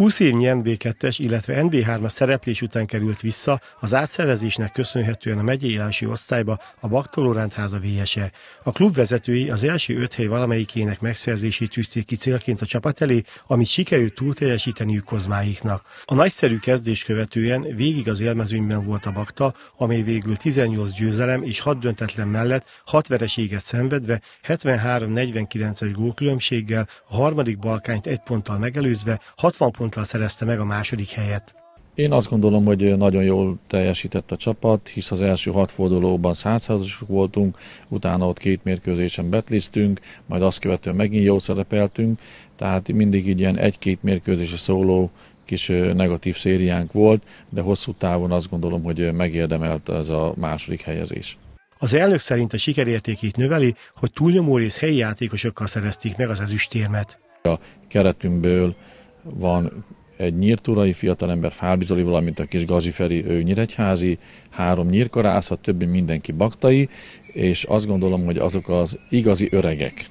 20 évnyi NB2-es, illetve NB3-as szereplés után került vissza az átszervezésnek köszönhetően a megyei első osztályba a Baktolórántháza VSE. A klub vezetői az első öt hely valamelyikének megszerzését tűzték ki célként a csapat elé, amit sikerült túlteljesíteniük Kozmáiknak. A nagyszerű kezdés követően végig az élmezőnyben volt a Bakta, amely végül 18 győzelem és 6 döntetlen mellett 6 vereséget szenvedve 73-49-es gólkülönbséggel a harmadik Balkányt egy ponttal megelőzve 60 pont ponttal szerezte meg a második helyet. Én azt gondolom, hogy nagyon jól teljesített a csapat, hisz az első hat fordulóban 100 voltunk, utána ott két mérkőzésen betlisztünk, majd azt követően megint jól szerepeltünk, tehát mindig így ilyen egy-két mérkőzésre szóló kis negatív szériánk volt, de hosszú távon azt gondolom, hogy megérdemelt ez a második helyezés. Az elnök szerint a sikerértékét növeli, hogy túlnyomó rész helyi játékosokkal szerezték meg az ezüstérmet. A keretünkből van egy nyírtúrai fiatalember, Fálbizoli, valamint a kis Gaziferi, ő nyíregyházi, három nyírkarász, a többi mindenki baktai, és azt gondolom, hogy azok az igazi öregek,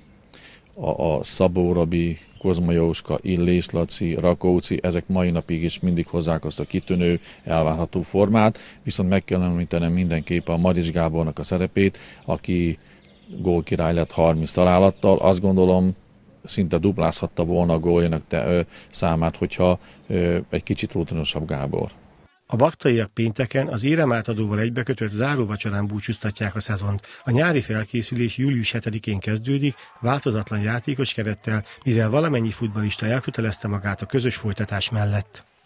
a, a Szabó Rabi, Kozma Jóska, Illés Laci, Rakóci, ezek mai napig is mindig hozzák azt a kitűnő, elvárható formát, viszont meg kell említenem mindenképp a Maris Gábornak a szerepét, aki gólkirály lett 30 találattal, azt gondolom szinte duplázhatta volna a góljának te, ö, számát, hogyha ö, egy kicsit rutinosabb Gábor. A baktaiak pénteken az érem átadóval egybekötött záróvacsorán búcsúztatják a szezont. A nyári felkészülés július 7-én kezdődik, változatlan játékos kerettel, mivel valamennyi futbalista elkötelezte magát a közös folytatás mellett.